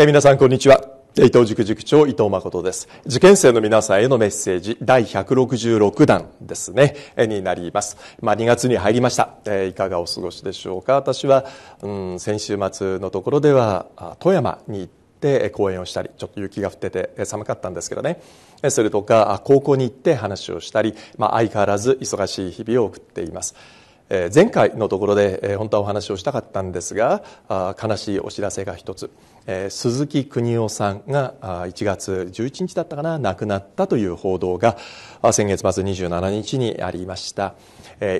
え皆さんこんにちは伊藤塾塾長伊藤誠です受験生の皆さんへのメッセージ第166弾ですねになりますまあ、2月に入りました、えいかがお過ごしでしょうか私は、うん、先週末のところでは富山に行って講演をしたりちょっと雪が降ってて寒かったんですけどねそれとか高校に行って話をしたり、まあ、相変わらず忙しい日々を送っています前回のところで本当はお話をしたかったんですが悲しいお知らせが一つ鈴木邦夫さんが1月11日だったかな亡くなったという報道が先月末27日にありました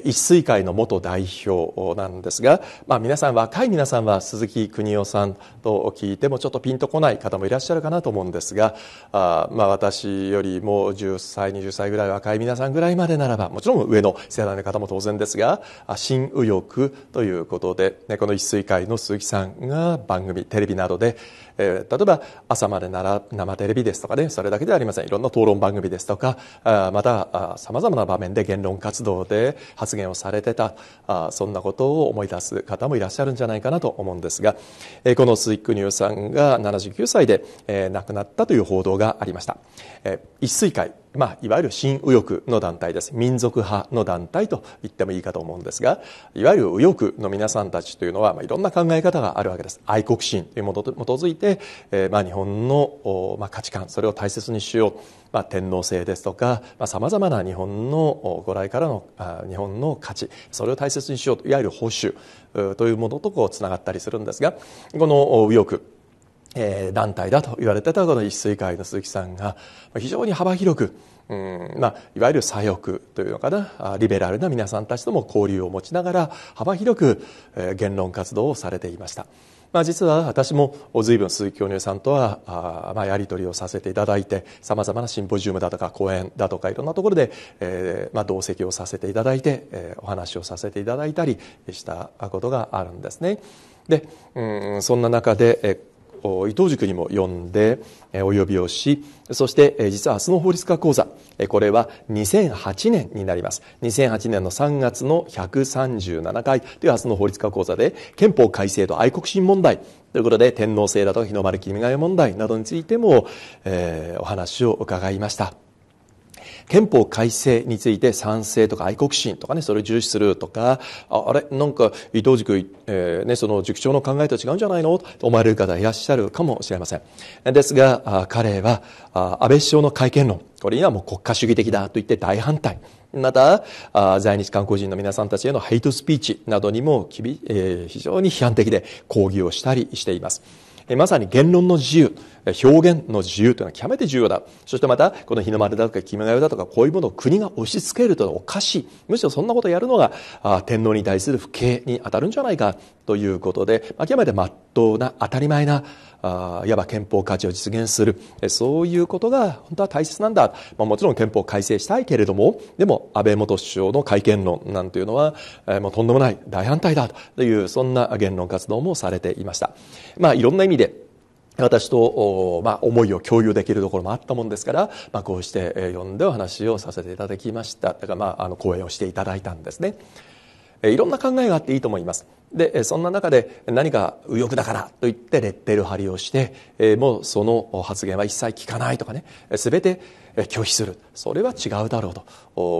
一水会の元代表なんですが、まあ、皆さん若い皆さんは鈴木邦夫さんと聞いてもちょっとピンとこない方もいらっしゃるかなと思うんですがあ、まあ、私よりも10歳20歳ぐらい若い皆さんぐらいまでならばもちろん上の世代の方も当然ですが新右翼ということで、ね、この一水会の鈴木さんが番組テレビなどでえー、例えば朝までなら生テレビですとかねそれだけではありませんいろんな討論番組ですとかあまたさまざまな場面で言論活動で発言をされてたあそんなことを思い出す方もいらっしゃるんじゃないかなと思うんですが、えー、この鈴木ューさんが79歳で、えー、亡くなったという報道がありました。えー、一水会まあ、いわゆる新右翼の団体です。民族派の団体と言ってもいいかと思うんですが、いわゆる右翼の皆さんたちというのは、まあ、いろんな考え方があるわけです。愛国心というものと基づいて、えー、まあ、日本の、まあ、価値観、それを大切にしよう。まあ、天皇制ですとかさまざ、まな日本のご来からの日本の価値それを大切にしようといわゆる保守というものとこうつながったりするんですがこの右翼え団体だと言われてたこの一水会の鈴木さんが非常に幅広く、うんまあ、いわゆる左翼というのかなリベラルな皆さんたちとも交流を持ちながら幅広く、え言論活動をされていました。まあ、実は私も随分鈴木京平さんとはあ、まあ、やり取りをさせていただいてさまざまなシンポジウムだとか講演だとかいろんなところで、えーまあ、同席をさせていただいて、えー、お話をさせていただいたりしたことがあるんですね。でうんそんな中で、え伊藤塾にも呼んでお呼びをしそして実は明日の法律家講座これは2008年になります2008年の3月の137回という明日の法律家講座で憲法改正と愛国心問題ということで天皇制だと日の丸君が代問題などについても、えー、お話を伺いました。憲法改正について賛成とか愛国心とかね、それを重視するとか、ああれ、なんか伊藤塾、えー、ね、その塾長の考えと違うんじゃないのと思われる方いらっしゃるかもしれません。ですが、彼は安倍首相の会見論、これにはもう国家主義的だと言って大反対。また、在日韓国人の皆さんたちへのヘイトスピーチなどにも、えー、非常に批判的で抗議をしたりしています。まさに言論の自由、表現の自由というのは極めて重要だ。そしてまた、この日の丸だとか、君が代だとか、こういうものを国が押し付けるというのはおかしい。むしろそんなことをやるのが、天皇に対する不敬に当たるんじゃないかということで、極めて真っ当な、当たり前なあいわば憲法価値を実現するそういうことが本当は大切なんだ、まあ、もちろん憲法改正したいけれどもでも安倍元首相の改憲論なんていうのは、えー、もうとんでもない大反対だというそんな言論活動もされていました。まあ、いろんな意味で私と、まあ、思いを共有できるところもあったもんですから、まあ、こうして呼んでお話をさせていただきましただから、まあ、あの講演をしていただいたんですねいろんな考えがあっていいと思いますでそんな中で何か右翼だからと言ってレッテル貼りをしてもうその発言は一切聞かないとかね全て拒否するそれは違うだろうと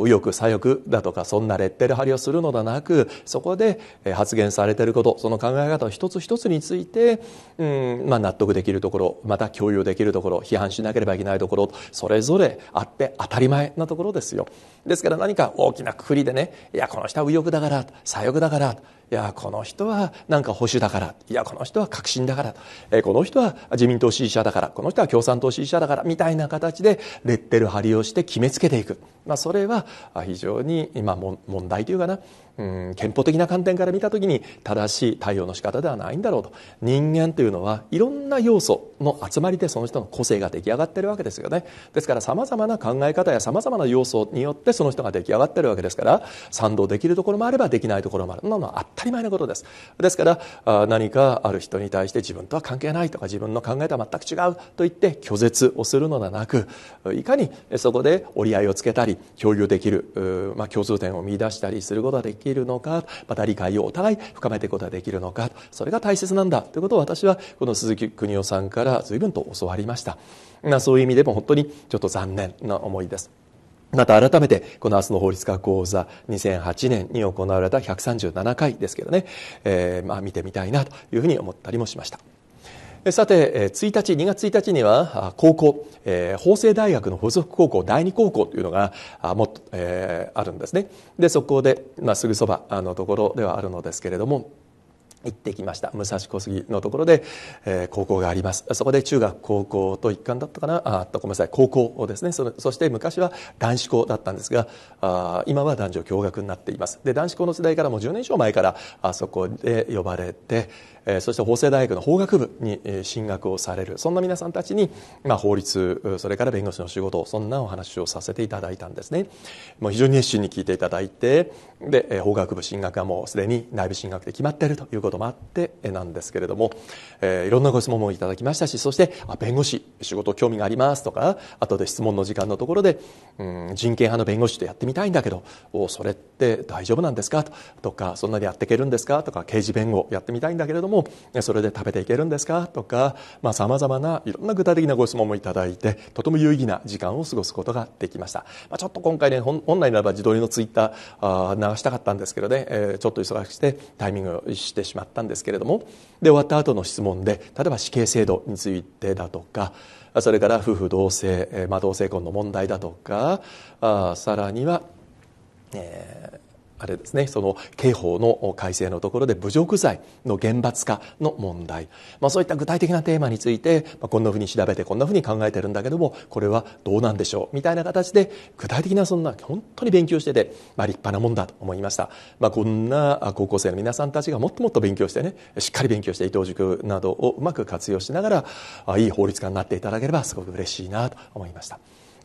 右翼左翼だとかそんなレッテル貼りをするのではなくそこで発言されていることその考え方の一つ一つについて、うんまあ、納得できるところまた共有できるところ批判しなければいけないところそれぞれあって当たり前なところですよですから何か大きなくくりでねいやこの人は右翼だから左翼だからいやこの人はなんか保守だからいやこの人は革新だから、えこの人は自民党支持者だからこの人は共産党支持者だからみたいな形でレッテル貼りをして決めつけていく、まあ、それは非常に、今問題というかなうん憲法的な観点から見た時に正しい対応の仕方ではないんだろうと人間というのはいろんな要素の集まりでその人の個性が出来上がってるわけですよねですからさまざまな考え方やさまざまな要素によってその人が出来上がってるわけですから賛同できるところもあればできないところもあるのは当たり前のことですですから何かある人に対して自分とは関係ないとか自分の考えとは全く違うと言って拒絶をするのではなくいかにそこで折り合いをつけたり共有できる、まあ、共通点を見出したりすることができきるのかまた理解をお互い深めていくことができるのかそれが大切なんだということを私はこの鈴木邦夫さんから随分と教わりましたそういう意味でも本当にちょっと残念な思いですまた改めてこの明日の法律家講座2008年に行われた137回ですけどね、えー、まあ見てみたいなというふうに思ったりもしました。さて、1日、2月1日には、高校、法政大学の附属高校、第二高校というのが、もえあるんですね。で、そこで、まあ、すぐそばのところではあるのですけれども、行ってきました武蔵小杉のところで、えー、高校がありますそこで中学高校と一貫だったかなあごめんなさい高校をですねそそして昔は男子校だったんですがあ今は男女共学になっていますで男子校の時代からも10年以上前からあそこで呼ばれて、そして法政大学の法学部に進学をされるそんな皆さんたちに、まあ、法律それから弁護士の仕事そんなお話をさせていただいたんですねもう非常に熱心に聞いていただいてで法学部進学がもうすでに内部進学で決まっているということもあってなんですけれども、えいろんなご質問もいただきましたしそしてあ弁護士仕事興味がありますとかあとで質問の時間のところで、うん、人権派の弁護士とやってみたいんだけどそれって大丈夫なんですかとかそんなにやっていけるんですかとか刑事弁護やってみたいんだけれどももそれで食べていけるんですかとかさまざ、まないろんな具体的なご質問もいただいてとても有意義な時間を過ごすことができました、まあ、ちょっと今回ね本来ならば自撮りのツイッター流したかったんですけどね、えー、ちょっと忙しくてタイミングをしてしまったんですけれどもで終わった後の質問で例えば死刑制度についてだとかそれから夫婦同姓、まあ、同性婚の問題だとかあさらには、えーあれですね、その刑法の改正のところで侮辱罪の厳罰化の問題、まあ、そういった具体的なテーマについて、まあ、こんなふうに調べてこんなふうに考えてるんだけどもこれはどうなんでしょうみたいな形で具体的なそんな本当に勉強してて、まあ、立派なもんだと思いました、まあ、こんな高校生の皆さんたちがもっともっと勉強してねしっかり勉強して伊藤塾などをうまく活用しながらいい法律家になっていただければすごく嬉しいなと思いました。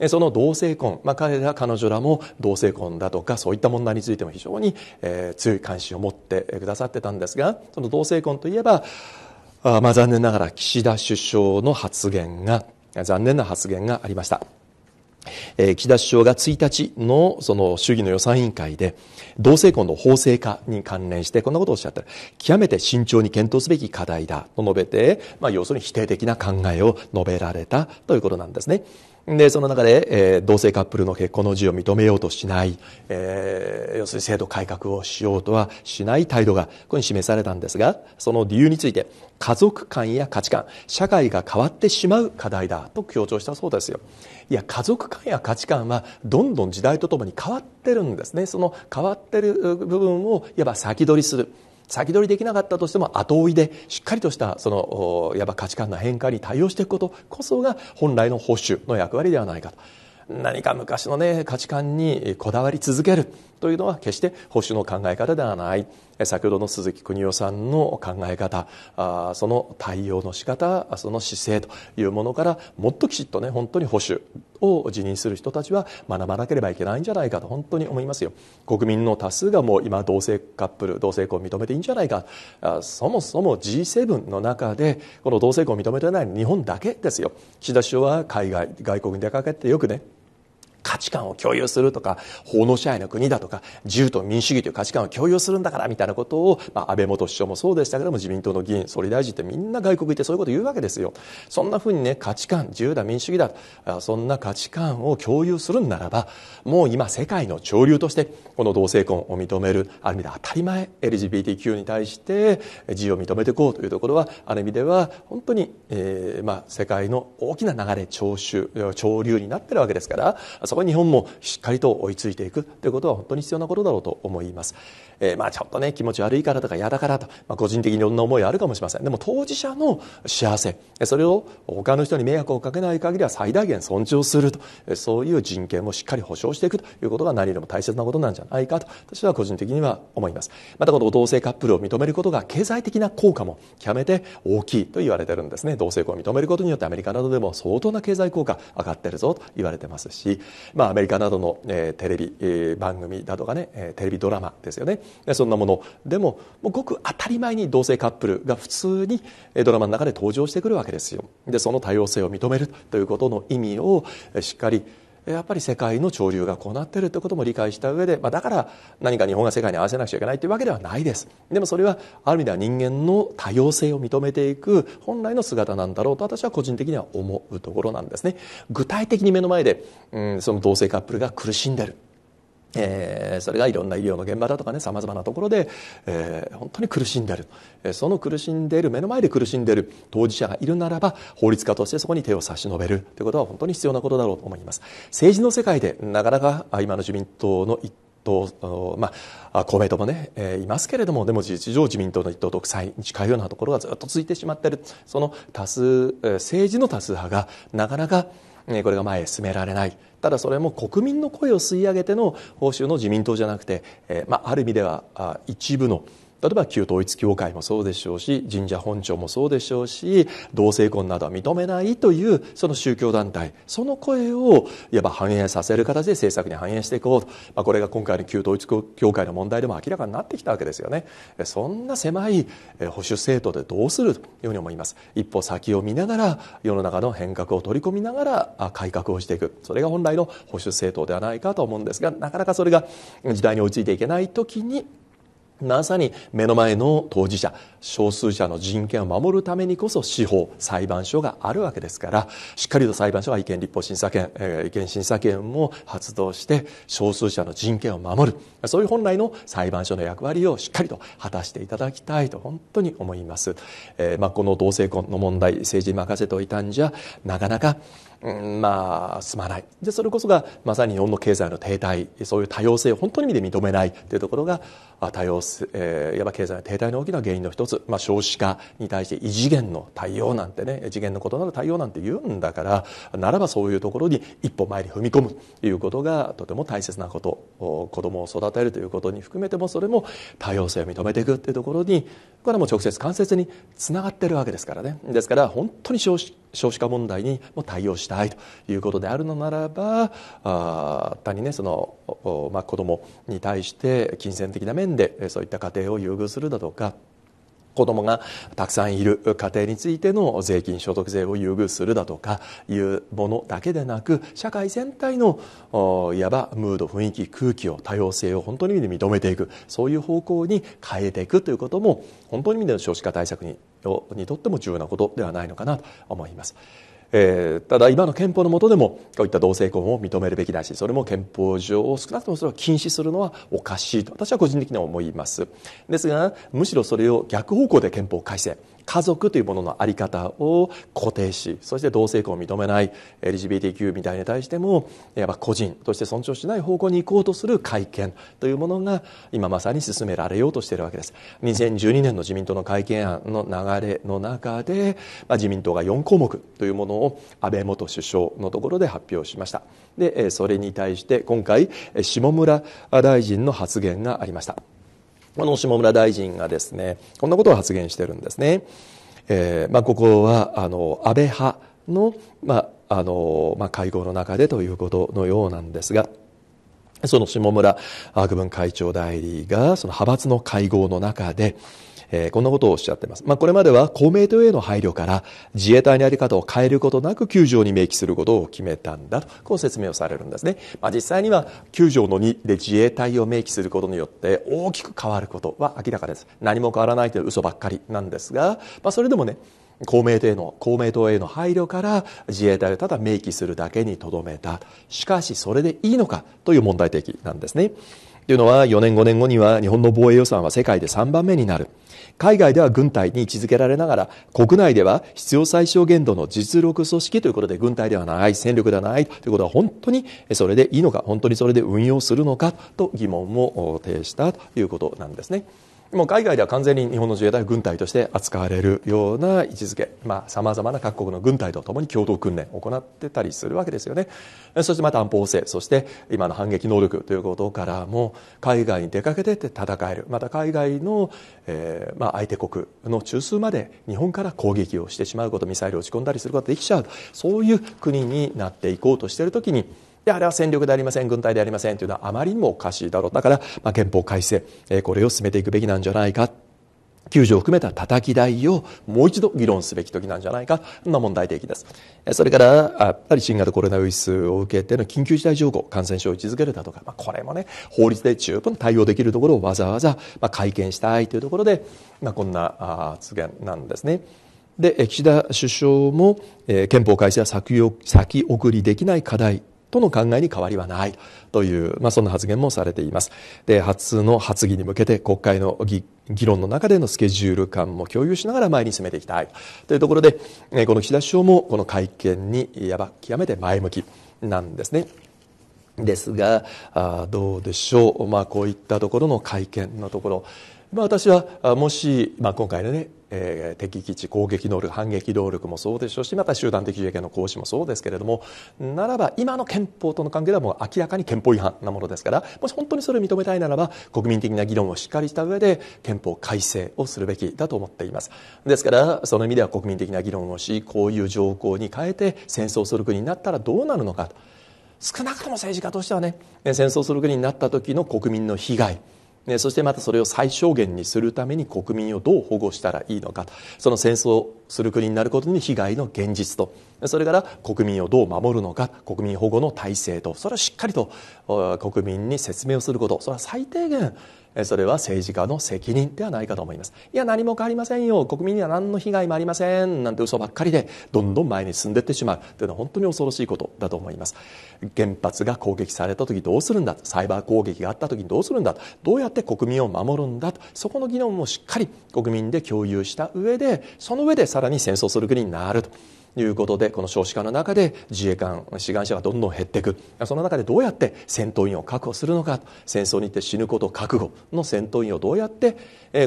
その同性婚、まあ、彼ら彼女らも同性婚だとかそういった問題についても非常に、え強い関心を持ってくださってたんですがその同性婚といえばあまあ残念ながら岸田首相の発言が残念な発言がありました。え岸田首相が1日のその衆議の予算委員会で同性婚の法制化に関連してこんなことをおっしゃった極めて慎重に検討すべき課題だと述べて、まあ、要するに否定的な考えを述べられたということなんですね。でその中で、えー、同性カップルの結婚の自由を認めようとしない、えー、要するに制度改革をしようとはしない態度がここに示されたんですがその理由について家族観や価値観社会が変わってしまう課題だと強調したそうですよいや家族観や価値観はどんどん時代とともに変わってるんですねその変わってる部分をいわば先取りする先取りできなかったとしても後追いでしっかりとしたそのやっぱ価値観の変化に対応していくことこそが本来の保守の役割ではないかと何か昔のね価値観にこだわり続けるというのは決して保守の考え方ではない先ほどの鈴木邦夫さんの考え方その対応の仕方その姿勢というものからもっときちっとね本当に保守を辞任する人たちは学ばなければいけないんじゃないかと本当に思いますよ国民の多数がもう今同性カップル同性婚を認めていいんじゃないかそもそも G7 の中でこの同性婚を認めてない日本だけですよ岸田首相は海外外国に出かけてよくね価値観を共有するとか、法の支配の国だとか、自由と民主主義という価値観を共有するんだから、みたいなことを、まあ、安倍元首相もそうでしたけども、自民党の議員、総理大臣ってみんな外国行ってそういうこと言うわけですよ。そんなふうにね、価値観、自由だ、民主主義だ、そんな価値観を共有するんならば、もう今、世界の潮流として、この同性婚を認める、ある意味で当たり前、LGBTQ に対して、自由を認めていこうというところは、ある意味では、本当に、えー、まあ、世界の大きな流れ、潮流になってるわけですから、そこは日本もしっかりと追いついていくということは本当に必要なことだろうと思います、えー、まあちょっとね気持ち悪いからとか嫌だからと、まあ、個人的にいろんな思いあるかもしれませんでも当事者の幸せそれを他の人に迷惑をかけない限りは最大限尊重するとそういう人権もしっかり保障していくということが何よりも大切なことなんじゃないかと私は個人的には思いますまたこの同性カップルを認めることが経済的な効果も極めて大きいと言われてるんですね同性婚を認めることによってアメリカなどでも相当な経済効果上がってるぞと言われてますしまあ、アメリカなどの、えー、テレビ、えー、番組などがね、えー、テレビドラマですよねそんなものでももうごく当たり前に同性カップルが普通にドラマの中で登場してくるわけですよでその多様性を認めるということの意味をしっかりやっぱり世界の潮流がこうなっているということも理解した上で、まあ、だから何か日本が世界に合わせなくちゃいけないというわけではないですでもそれはある意味では人間の多様性を認めていく本来の姿なんだろうと私は個人的には思うところなんですね具体的に目の前で、うん、その同性カップルが苦しんでるえー、それがいろんな医療の現場だとかねさまざまなところで、えー、本当に苦しんでる、えー、その苦しんでいる目の前で苦しんでいる当事者がいるならば法律家としてそこに手を差し伸べるということは本当に必要なことだろうと思います政治の世界でなかなか今の自民党の一党まあ、公明党もね、えー、いますけれどもでも事実上自民党の一党独裁に近いようなところがずっと続いてしまっているその多数、え政治の多数派がなかなかこれが前へ進められないただそれも国民の声を吸い上げての報酬の自民党じゃなくて、まあ、ある意味では一部の例えば旧統一教会もそうでしょうし神社本庁もそうでしょうし同性婚などは認めないというその宗教団体その声をいわば反映させる形で政策に反映していこうと、まあ、これが今回の旧統一教会の問題でも明らかになってきたわけですよねそんな狭い保守政党でどうするというふうに思います一歩先を見ながら世の中の変革を取り込みながら改革をしていくそれが本来の保守政党ではないかと思うんですがなかなかそれが時代に追いついていけない時にまさに目の前の当事者少数者の人権を守るためにこそ司法裁判所があるわけですからしっかりと裁判所は意見立法審査権、えー、意見審査権も発動して少数者の人権を守るそういう本来の裁判所の役割をしっかりと果たしていただきたいと本当に思います、えー、まあ、この同性婚の問題政治に任せておいたんじゃなかなかうん、まあ、進まない。で、それこそが、まさに日本の経済の停滞、そういう多様性を本当に意味で認めないというところが、多様性、えー、やっぱ経済の停滞の大きな原因の一つつ、まあ、少子化に対して異次元の対応なんてね次元の異なる対応なんて言うんだからならばそういうところに一歩前に踏み込むということがとても大切なこと子どもを育てるということに含めてもそれも多様性を認めていくというところにこれはもう直接間接につながってるわけですからねですから本当に少子少子化問題にも対応したいということであるのならばあ単にねその、まあ、子どもに対して金銭的な面でそういった家庭を優遇するだとか子供がたくさんいる家庭についての税金所得税を優遇するだとかいうものだけでなく社会全体のいわばムード雰囲気空気を多様性を本当に意味で認めていくそういう方向に変えていくということも本当に意味での少子化対策ににとっても重要なことではないのかなと思います。えー、ただ今の憲法の下でもこういった同性婚を認めるべきだしそれも憲法上を少なくともそれは禁止するのはおかしいと私は個人的には思いますですがむしろそれを逆方向で憲法改正家族というものの在り方を固定しそして同性婚を認めない LGBTQ みたいに対してもやっぱ個人として尊重しない方向に行こうとする改憲というものが今まさに進められようとしているわけです2012年の自民党の改憲案の流れの中で、まあ、自民党が4項目というものを安倍元首相のところで発表しましたでそれに対して今回下村大臣の発言がありましたあの下村大臣がですねこんなことを発言してるんですね。えーまあ、ここはあの安倍派の,、まああのまあ、会合の中でということのようなんですが。その下村区分会長代理がその派閥の会合の中で、えー、こんなことをおっしゃっています。まあ、これまでは公明党への配慮から自衛隊の在り方を変えることなく9条に明記することを決めたんだと、こう説明をされるんですね。まあ、実際には9条の2で自衛隊を明記することによって大きく変わることは明らかです。何も変わらないという嘘ばっかりなんですが、まあ、それでもね、公明党への公明党への配慮から自衛隊をただ明記するだけにとどめたしかしそれでいいのかという問題提起なんですね。というのは4年5年後には日本の防衛予算は世界で3番目になる。海外では軍隊に位置づけられながら、国内では必要最小限度の実力組織ということで軍隊ではない、戦力ではないということは本当にそれでいいのか、本当にそれで運用するのかと疑問を呈したということなんですね。もう海外では完全に日本の自衛隊は軍隊として扱われるような位置づけさまざ、あ、まな各国の軍隊とともに共同訓練を行ってたりするわけですよねそしてまた安保法制そして今の反撃能力ということからも海外に出かけて戦えるまた海外の、えーまあ、相手国の中枢まで日本から攻撃をしてしまうことミサイルを打ち込んだりすることができちゃうそういう国になっていこうとしている時にやあれは戦力でありません軍隊でありませんというのはあまりにもおかしいだろうだから、まあ、憲法改正、えこれを進めていくべきなんじゃないか救助を含めた叩き台をもう一度議論すべき時なんじゃないかそんな問題提起ですそれからやっぱり新型コロナウイルスを受けての緊急事態条項感染症を位置づけるだとか、まあ、これもね法律で十分対応できるところをわざわざ、まあ、会見したいというところで、まあ、こんな発言なんですねで岸田首相も、えー、憲法改正は先送りできない課題との考えに変わりはないという、まあ、そんな発言もされています。で、初の発議に向けて国会の議論の中でのスケジュール感も共有しながら前に進めていきたいというところで、この岸田首相もこの会見にやば極めて前向きなんですね。ですが、どうでしょう、まあ、こういったところの会見のところ、まあ、私はもし、まあ、今回のね、えー、敵基地攻撃能力反撃能力もそうでしょうしまた集団的自衛権の行使もそうですけれどもならば今の憲法との関係ではもう明らかに憲法違反なものですからもし本当にそれを認めたいならば国民的な議論をしっかりした上で憲法改正をするべきだと思っていますですからその意味では国民的な議論をしこういう条項に変えて戦争する国になったらどうなるのか少なくとも政治家としてはね戦争する国になった時の国民の被害そしてまたそれを最小限にするために国民をどう保護したらいいのかその戦争する国になることに被害の現実とそれから国民をどう守るのか国民保護の体制とそれをしっかりと国民に説明をすることそれは最低限それは政治家の責任ではないかと思いますいや何も変わりませんよ国民には何の被害もありませんなんて嘘ばっかりでどんどん前に進んでいってしまうというのは本当に恐ろしいことだと思います原発が攻撃された時どうするんだサイバー攻撃があった時にどうするんだどうやって国民を守るんだとそこの議論もしっかり国民で共有した上でその上でさらに戦争する国になると。いうことでこの少子化の中で自衛官志願者がどんどん減っていくその中でどうやって戦闘員を確保するのか戦争に行って死ぬこと覚悟の戦闘員をどうやって、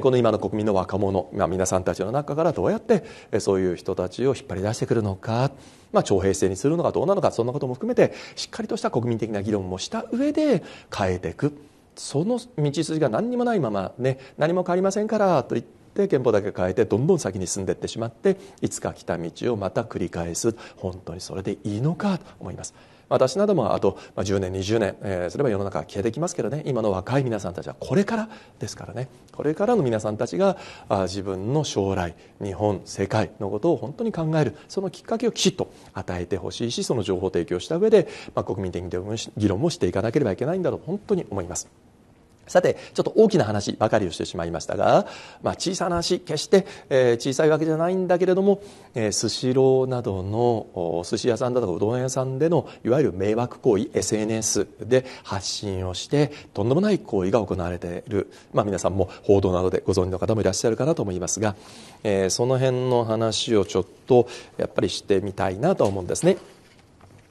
この今の国民の若者、まあ、皆さんたちの中からどうやって、そういう人たちを引っ張り出してくるのか、まあ、徴兵制にするのかどうなのかそんなことも含めてしっかりとした国民的な議論もした上で変えていくその道筋が何にもないままね何も変わりませんからといってで憲法だけ変えてどんどん先に進んでいってしまっていつか来た道をまた繰り返す本当にそれでいいのかと思います。私などもあと10年20年、えすれば世の中は消えてきますけどね今の若い皆さんたちはこれからですからねこれからの皆さんたちがあ自分の将来日本世界のことを本当に考えるそのきっかけをきちっと与えてほしいしその情報提供した上で、まあ、国民的議論もしていかなければいけないんだと本当に思います。さて、ちょっと大きな話ばかりをしてしまいましたが、まあ、小さな話、決して、え小さいわけじゃないんだけれども、スシローなどの寿司屋さんだとかうどん屋さんでのいわゆる迷惑行為 SNS で発信をしてとんでもない行為が行われている、まあ、皆さんも報道などでご存知の方もいらっしゃるかなと思いますが、えその辺の話をちょっとやっぱりしてみたいなと思うんですね。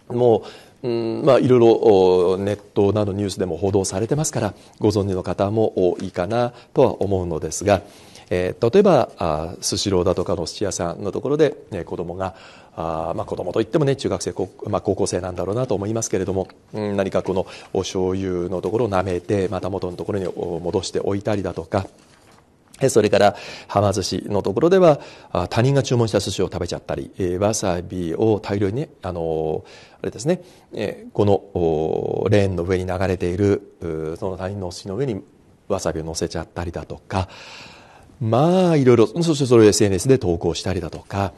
もううんまあ、いろいろネットなどニュースでも報道されてますからご存知の方も多いかなとは思うのですが、えー、例えばスシローだとかの土屋さんのところで、ね、子供があまあ子供といってもね中学生高,、まあ、高校生なんだろうなと思いますけれども、うん、何かこのお醤油のところを舐めてまた元のところに戻しておいたりだとかそれからはま寿司のところでは他人が注文した寿司を食べちゃったりわさびを大量に、あのあれですねこのレーンの上に流れているその他人のお寿司の上にわさびを乗せちゃったりだとかまあいろいろそしてそれを SNS で投稿したりだとか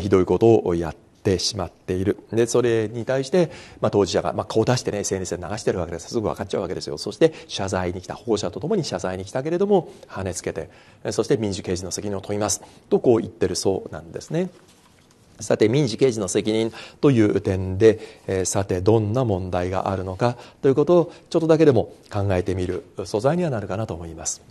ひどいことをやってってしまっているでそれに対して、まあ、当事者が、まあ、顔を出してね SNS で流しているわけですすぐ分かっちゃうわけですよそして謝罪に来た保護者とともに謝罪に来たけれどもはねつけてそして民事刑事の責任を問いますとこう言ってるそうなんですね。さて民事刑事の責任という点で、えー、さてどんな問題があるのかということをちょっとだけでも考えてみる素材にはなるかなと思います。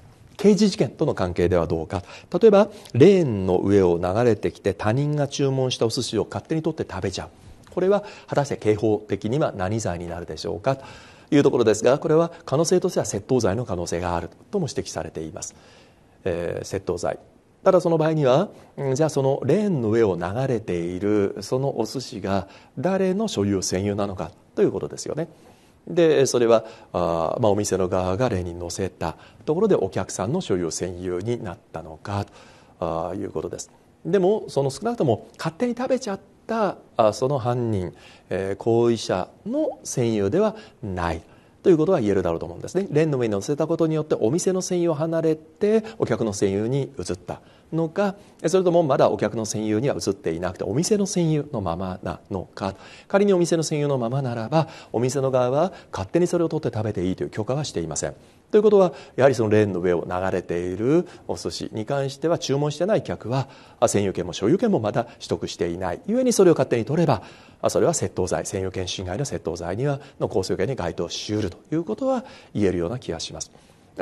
刑事事件との関係ではどうか例えばレーンの上を流れてきて他人が注文したお寿司を勝手に取って食べちゃうこれは果たして刑法的には何罪になるでしょうかというところですがこれは可能性としては窃盗罪の可能性があるとも指摘されています、えー、窃盗罪ただその場合にはじゃあそのレーンの上を流れているそのお寿司が誰の所有占有なのかということですよねでそれはあ、まあ、お店の側が例に載せたところでお客さんの所有占有になったのかということですでもその少なくとも勝手に食べちゃったその犯人、え行為者の占有ではないということが言えるだろうと思うんですねレンの上に乗せたことによってお店の専用を離れてお客の専用に移ったのかそれともまだお客の専用には移っていなくてお店の専用のままなのか仮にお店の専用のままならばお店の側は勝手にそれを取って食べていいという許可はしていませんということはやはりそのレーンの上を流れているお寿司に関しては注文してない客は専用権も所有権もまだ取得していないゆえにそれを勝手に取ればあ、それは窃盗罪占有権侵害の窃盗罪にはの構成権に該当しうるということは言えるような気がします。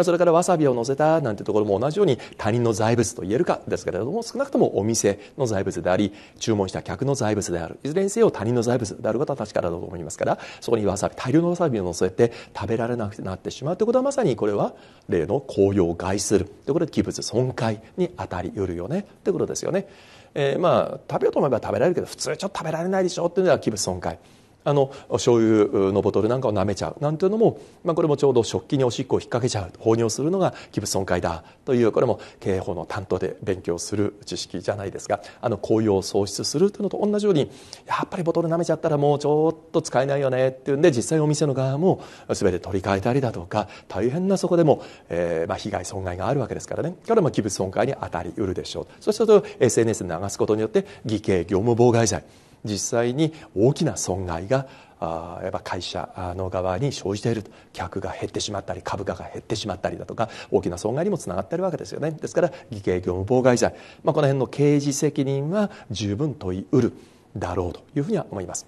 それからわさびを乗せたなんてところも同じように他人の財物と言えるかですけれども少なくともお店の財物であり注文した客の財物であるいずれにせよ他人の財物であることは確かだと思いますからそこにわさび大量のわさびを乗せて食べられなくなってしまうということはまさにこれは例の公用を害するということで器物損壊に当たりうるよねということですよね。えー、まあ食べようと思えば食べられるけど普通ちょっと食べられないでしょっていうのが器物損壊あの醤油のボトルなんかを舐めちゃうなんていうのも、まあ、これもちょうど食器におしっこを引っ掛けちゃう放尿するのが器物損壊だというこれも経営法の担当で勉強する知識じゃないですがあの紅葉を喪失するというのと同じようにやっぱりボトル舐めちゃったらもうちょっと使えないよねっていうんで実際お店の側も全て取り替えたりだとか大変なそこでも、えー、まあ被害損害があるわけですからねからまあ器物損壊に当たりうるでしょうそしてそれ SNS で流すことによって偽計業務妨害罪実際に大きな損害があやっぱ会社の側に生じている客が減ってしまったり株価が減ってしまったりだとか大きな損害にもつながっているわけですよねですから偽計業務妨害罪、まあ、この辺の刑事責任は十分問いうるだろうというふうには思います。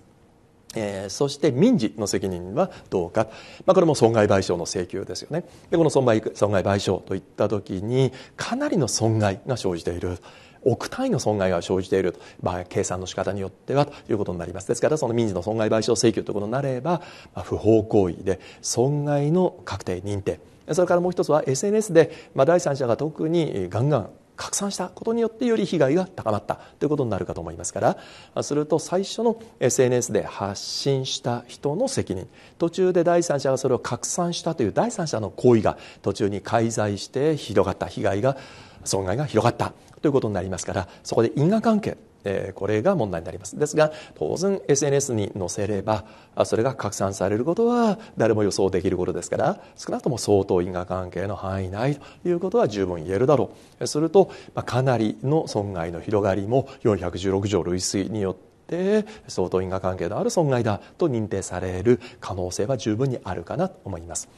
えー、そして民事の責任はどうか、まあ、これも損害賠償の請求ですよねでこの損害賠償といった時にかなりの損害が生じている。億単位の損害が生じていると、まあ、計算の仕方によってはということになりますですからその民事の損害賠償請求ということになれば、まあ、不法行為で損害の確定認定それからもう一つは SNS で、まあ、第三者が特にガンガン拡散したことによってより被害が高まったということになるかと思いますからすると最初の SNS で発信した人の責任途中で第三者がそれを拡散したという第三者の行為が途中に介在して広がった被害が損害が広がったということになりますからそこで因果関係えこれが問題になりますですが当然 SNS に載せればそれが拡散されることは誰も予想できることですから少なくとも相当因果関係の範囲内ということは十分言えるだろうすると、まかなりの損害の広がりも416条類推によって相当因果関係のある損害だと認定される可能性は十分にあるかなと思います。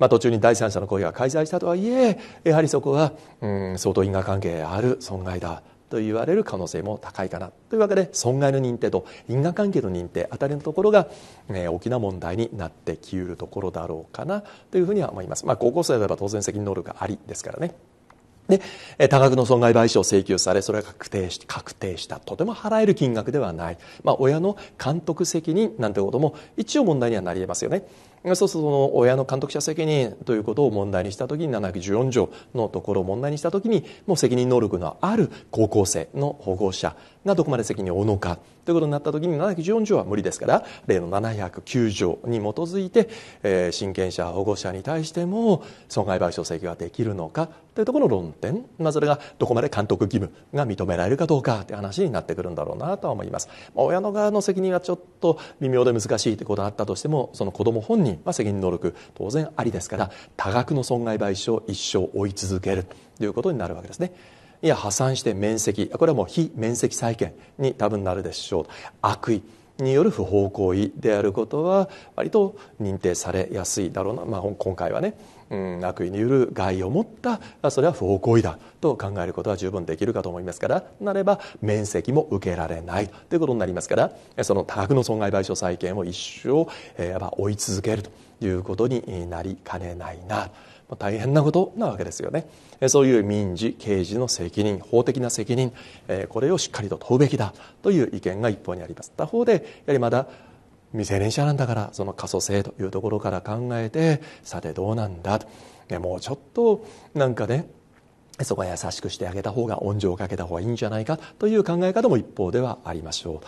まあ、途中に第三者の行為が介在したとはいえやはりそこはうん相当因果関係ある損害だと言われる可能性も高いかなというわけで損害の認定と因果関係の認定あたりのところが、えー、大きな問題になってきうるところだろうかなというふうには思います、まあ、高校生であれば当然責任能力がありですからねで多額の損害賠償を請求されそれが確定し確定したとても払える金額ではない、まあ、親の監督責任なんてことも一応問題にはなりえますよねそうするとその親の監督者責任ということを問題にした時に714条のところを問題にした時にもう責任能力のある高校生の保護者がどこまで責任を負うのかということになった時に714条は無理ですから例の709条に基づいて、え親権者保護者に対しても損害賠償請求ができるのかというところの論点、まあ、それがどこまで監督義務が認められるかどうかという話になってくるんだろうなとは思います。まあ、親の側の責任はちょっと微妙で難しいということがあったとしてもその子供本人まあ、責任能力当然ありですから多額の損害賠償を一生追い続けるということになるわけですね。いや破産して免責これはもう非免責債権に多分なるでしょう悪意による不法行為であることは割と認定されやすいだろうな、まあ、今回はね悪意による害を持ったそれは不法行為だと考えることは十分できるかと思いますからなれば面積も受けられないということになりますからその多額の損害賠償債権を一生、え追い続けるということになりかねないな大変なことなわけですよねそういう民事刑事の責任法的な責任これをしっかりと問うべきだという意見が一方にあります他方でやはりまだ未成年者なんだからその可塑性というところから考えてさてどうなんだと、もうちょっとなんかねそこは優しくしてあげた方が温情をかけた方がいいんじゃないかという考え方も一方ではありましょう、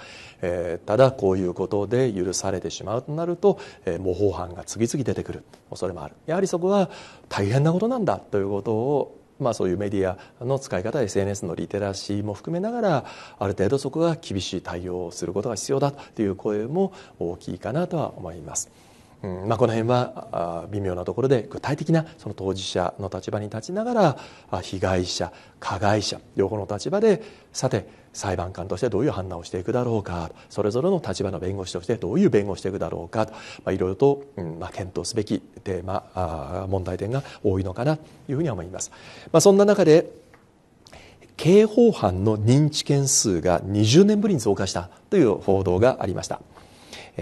えー、ただこういうことで許されてしまうとなると、えー、模倣犯が次々出てくる恐れもあるやはりそこは大変なことなんだということをまあ、そういうメディアの使い方 SNS のリテラシーも含めながらある程度そこは厳しい対応をすることが必要だという声も大きいかなとは思います。うんまあ、この辺は微妙なところで具体的なその当事者の立場に立ちながら被害者加害者両方の立場でさて裁判官としてどういう判断をしていくだろうかそれぞれの立場の弁護士としてどういう弁護をしていくだろうかと、まあ、いろいろと、うんまあ、検討すべきテーマあ問題点が多いのかなというふうに思います。まあ、そんな中で刑法犯の認知件数が20年ぶりに増加したという報道がありました。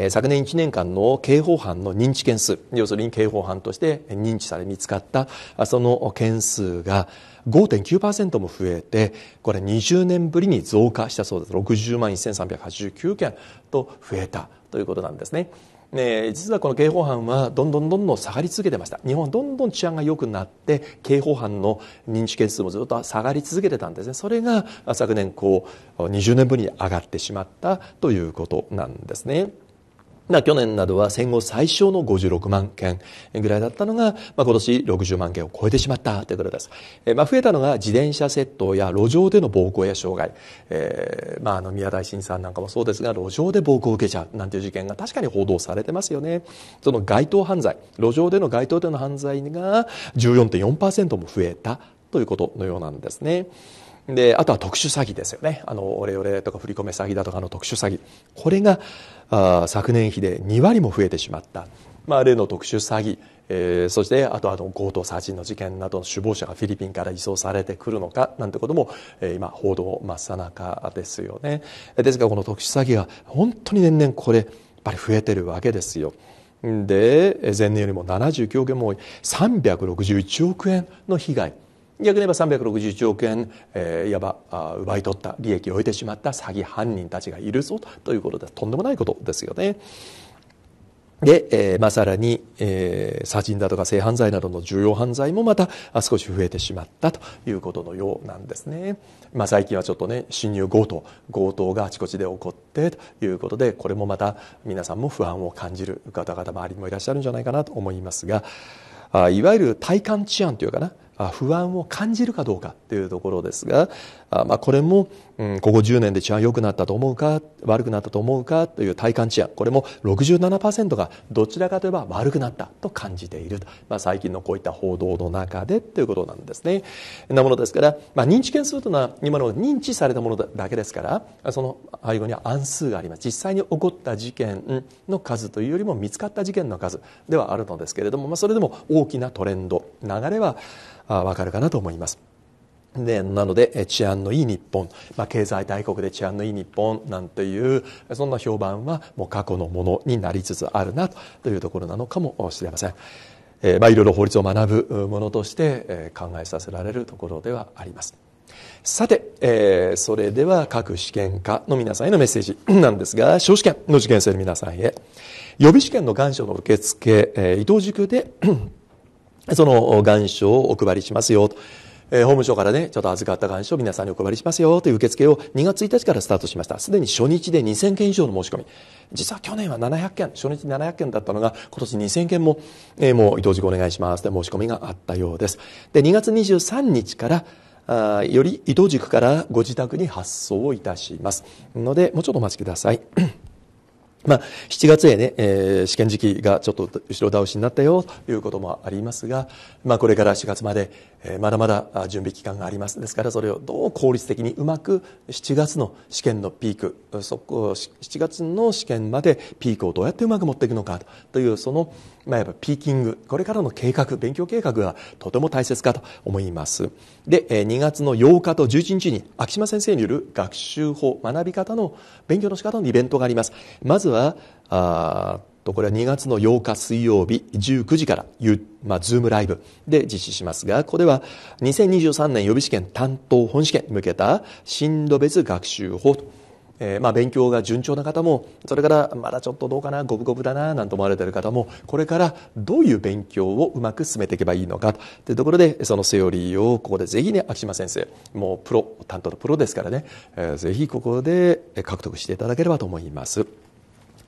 昨年1年間の刑法犯の認知件数要するに刑法犯として認知され見つかったその件数が5.9%も増えてこれ20年ぶりに増加したそうです60万1389件と増えたということなんですね。ね、実はこの刑法犯はどんどんどんどん下がり続けてました日本はどんどん治安が良くなって刑法犯の認知件数もずっと下がり続けてたんですねそれが昨年こう20年ぶりに上がってしまったということなんですね。ま去年などは戦後最小の56万件ぐらいだったのが、まあ、今年60万件を超えてしまったということです。えまあ、増えたのが自転車窃盗や路上での暴行や障害、えー、まあ、あの宮台新さんなんかもそうですが路上で暴行を受けちゃうなんていう事件が確かに報道されてますよね。その街頭犯罪路上での街頭での犯罪が14.4%も増えたということのようなんですね。であとは特殊詐欺ですよねあのオレオレとか振り込め詐欺だとかの特殊詐欺これがあ昨年比で2割も増えてしまった、まあ、例の特殊詐欺、えー、そしてあとあの強盗殺人の事件などの首謀者がフィリピンから移送されてくるのかなんてことも、えー、今報道真っ最中ですよねですからこの特殊詐欺は本当に年々これやっぱり増えてるわけですよで前年よりも79円も多い361億円の被害逆に言えば361億円、えー、いわば奪い取った利益を得てしまった詐欺犯人たちがいるぞということでとんでもないことですよね。で、えー、まあ、さらに、えー、殺人だとか性犯罪などの重要犯罪もまた少し増えてしまったということのようなんですね。まあ、最近はちょっとね、侵入強盗、強盗があちこちで起こってということで、これもまた皆さんも不安を感じる方々周りにもいらっしゃるんじゃないかなと思いますが、あいわゆる体感治安というかな、不安を感じるかどうかというところですがまあ、これも、うん、ここ10年で治安良くなったと思うか悪くなったと思うかという体感治安これも67%がどちらかといえば悪くなったと感じていると、まあ、最近のこういった報道の中でということなんですね。なものですから、まあ、認知件数というのは今の認知されたものだけですからその背後には案数があります実際に起こった事件の数というよりも見つかった事件の数ではあるのですけれども、まあ、それでも大きなトレンド流れは分かるかなと思います。でなので治安のいい日本、まあ、経済大国で治安のいい日本なんていうそんな評判はもう過去のものになりつつあるなというところなのかもしれません、えー、まあ、いろいろ法律を学ぶものとして考えさせられるところではありますさて、えー、それでは各試験科の皆さんへのメッセージ なんですが小試験の受験生の皆さんへ予備試験の願書の受付、伊藤塾で その願書をお配りしますよと。えー、法務省からね、ちょっと預かった願書を皆さんにお配りしますよという受付を2月1日からスタートしました。すでに初日で2000件以上の申し込み。実は去年は700件、初日700件だったのが、今年2000件も、えー、もう移動事お願いしますと申し込みがあったようです。で、2月23日から、あより伊藤塾からご自宅に発送をいたしますのでもうちょっとお待ちください。まあ、7月へね、えー、試験時期がちょっと後ろ倒しになったよということもありますが、まあ、これから4月まで、えー、まだまだ準備期間がありますですからそれをどう効率的にうまく7月の試験のピークそこ7月の試験までピークをどうやってうまく持っていくのかというその、まあ、やっぱピーキングこれからの計画勉強計画がとても大切かと思います。で、2月の8日と11日に秋島先生による学習法、学び方の勉強の仕方のイベントがあります。まずは、あとこれは2月の8日水曜日19時から、まあ、ズームライブで実施しますが、ここでは2023年予備試験担当本試験に向けた進路別学習法とえー、まあ、勉強が順調な方もそれからまだちょっとどうかな五分五分だななんて思われてる方もこれからどういう勉強をうまく進めていけばいいのかというところでそのセオリーをここでぜひね秋島先生もうプロ担当のプロですからね、えー、ぜひここで獲得していただければと思います。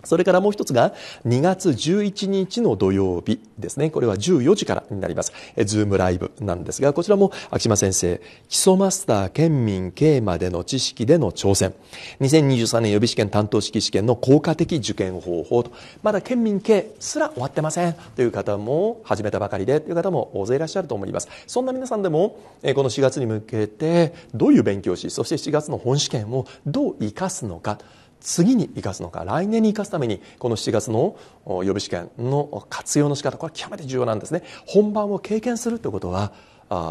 それからもう一つが、2月11日の土曜日ですね。これは14時からになります。えズームライブなんですが、こちらも秋島先生、基礎マスター県民 K までの知識での挑戦。2023年予備試験担当式試験の効果的受験方法と、まだ県民 K すら終わってませんという方も、始めたばかりでという方も大勢いらっしゃると思います。そんな皆さんでも、えこの4月に向けて、どういう勉強し、そして4月の本試験をどう活かすのか。次に生かすのか来年に生かすためにこの7月の予備試験の活用の仕方これは極めて重要なんですね本番を経験するということは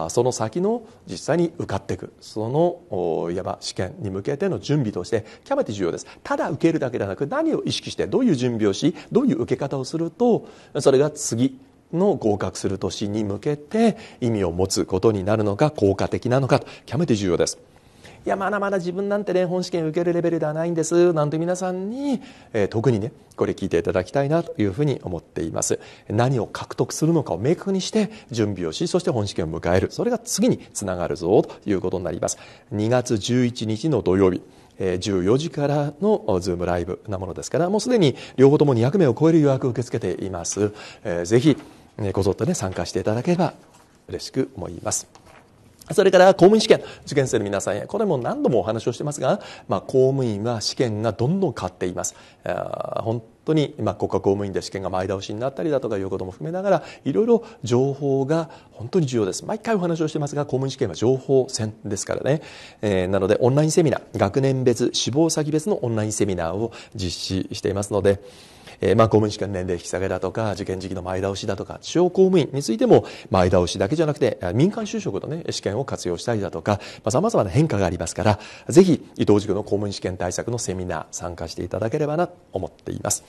その先の実際に受かっていくそのいわば試験に向けての準備として極めて重要ですただ受けるだけではなく何を意識してどういう準備をしどういう受け方をするとそれが次の合格する年に向けて意味を持つことになるのか効果的なのか極めて重要ですいやまだまだ自分なんてね本試験受けるレベルではないんですなんて皆さんに、えー、特にねこれ聞いていただきたいなというふうに思っています何を獲得するのかを明確にして準備をしそして本試験を迎えるそれが次につながるぞということになります2月11日の土曜日14時からのズームライブなものですからもうすでに両方とも200名を超える予約を受け付けています、えー、ぜひこぞってね参加していただければ嬉しく思いますそれから公務員試験、受験生の皆さんへ、これも何度もお話をしてますが、まあ、公務員は試験がどんどん変わっています。本当に、まあ、国家公務員で試験が前倒しになったりだとかいうことも含めながら、いろいろ情報が本当に重要です。毎回お話をしてますが、公務員試験は情報戦ですからね。えー、なので、オンラインセミナー、学年別、志望先別のオンラインセミナーを実施していますので、えー、まあ、公務員試験年齢引き下げだとか、受験時期の前倒しだとか、地方公務員についても、前倒しだけじゃなくて、民間就職のね、試験を活用したりだとか、まあ、様々な変化がありますから、ぜひ、伊藤塾の公務員試験対策のセミナー、参加していただければな、と思っています。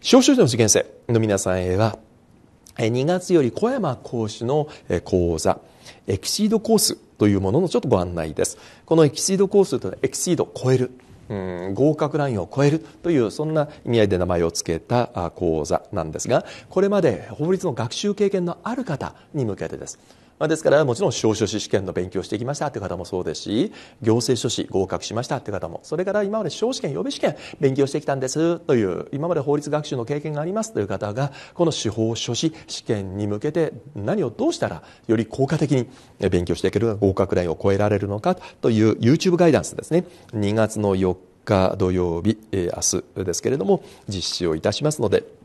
少々の受験生の皆さんへは、2月より小山講師の講座、エキシードコースというもののちょっとご案内です。このエキシードコースというのは、エキシード超える合格ラインを超えるというそんな意味合いで名前を付けた講座なんですがこれまで法律の学習経験のある方に向けてですまあ、ですからもちろん司法書士試験の勉強してきましたという方もそうですし行政書士合格しましたという方もそれから今まで司法試験予備試験勉強してきたんですという今まで法律学習の経験がありますという方がこの司法書士試験に向けて何をどうしたらより効果的に勉強していける合格ラインを超えられるのかという YouTube ガイダンスですね2月の4日土曜日、明日ですけれども実施をいたしますので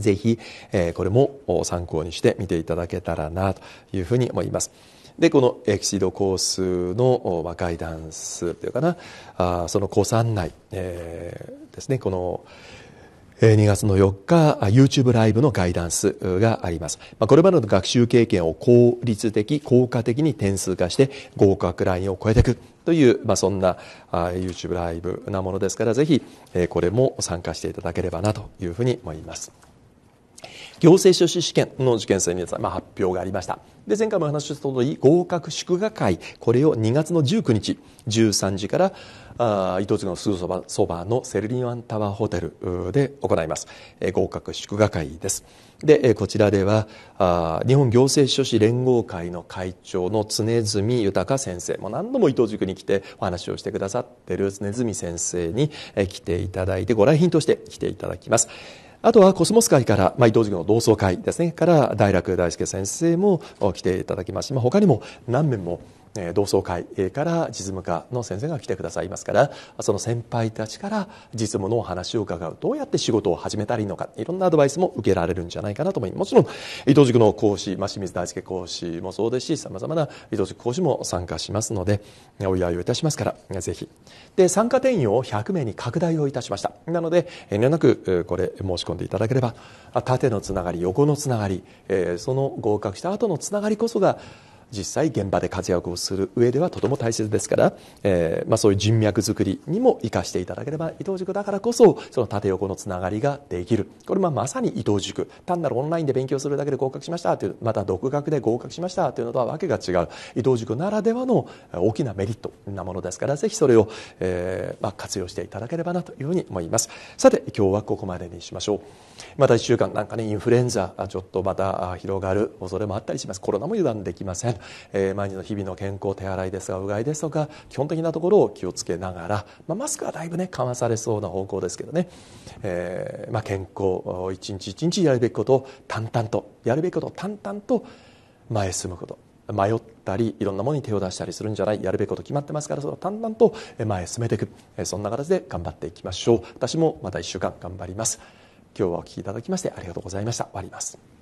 ぜひ、えこれも参考にして見ていただけたらなというふうに思います。でこのエキシードコースの、ガイダンスというかなあそのコース案内、えー、ですねこの2月の4日 YouTube ライブのガイダンスがあります、まあ、これまでの学習経験を効率的効果的に点数化して合格ラインを超えていくという、まあ、そんなあ YouTube ライブなものですからぜひ、えー、これも参加していただければなというふうに思います。行政書士試験の受験生に、まあ、発表がありましたで前回も話したとおり合格祝賀会これを2月の19日13時からあ伊東塾のすぐそばそばのセルリワンタワーホテルで行います、えー、合格祝賀会ですで、えー、こちらではあ日本行政書士連合会の会長の常住豊先生もう何度も伊東塾に来てお話をしてくださってる常住先生に、えー、来ていただいてご来賓として来ていただきますあとはコスモス会から、まあ、伊藤塾の同窓会ですね、から、大楽大輔先生も来ていただきまして、まあ、他にも何名も同窓会から実務課の先生が来てくださいますからその先輩たちから実務のお話を伺うどうやって仕事を始めたらいいのかいろんなアドバイスも受けられるんじゃないかなと思いますもちろん伊藤塾の講師、清水大輔講師もそうですしさまざまな伊藤塾講師も参加しますのでお祝いをいたしますからぜひで参加定員を100名に拡大をいたしましたなので遠慮なくこれ申し込んでいただければ縦のつながり横のつながりその合格した後のつながりこそが実際現場で活躍をする上ではとても大切ですから、えー、まあ、そういう人脈づくりにも生かしていただければ伊藤塾だからこそその縦横のつながりができるこれまあまさに伊藤塾単なるオンラインで勉強するだけで合格しましたというまた独学で合格しましたというのとはわけが違う伊藤塾ならではの大きなメリットなものですからぜひそれを、えー、まあ、活用していただければなというふうに思いますさて今日はここまでにしましょうまた1週間なんかねインフルエンザちょっとまた広がる恐れもあったりしますコロナも油断できませんえー、毎日の日々の健康手洗いですがうがいですとか基本的なところを気をつけながら、まあ、マスクはだいぶね緩和されそうな方向ですけどね、えー、まあ、健康一日一日やるべきことを淡々とやるべきことを淡々と前へ進むこと迷ったりいろんなものに手を出したりするんじゃないやるべきこと決まってますからその淡々と前へ進めていくそんな形で頑張っていきましょう私もまた1週間頑張ります今日はお聴きいただきましてありがとうございました終わります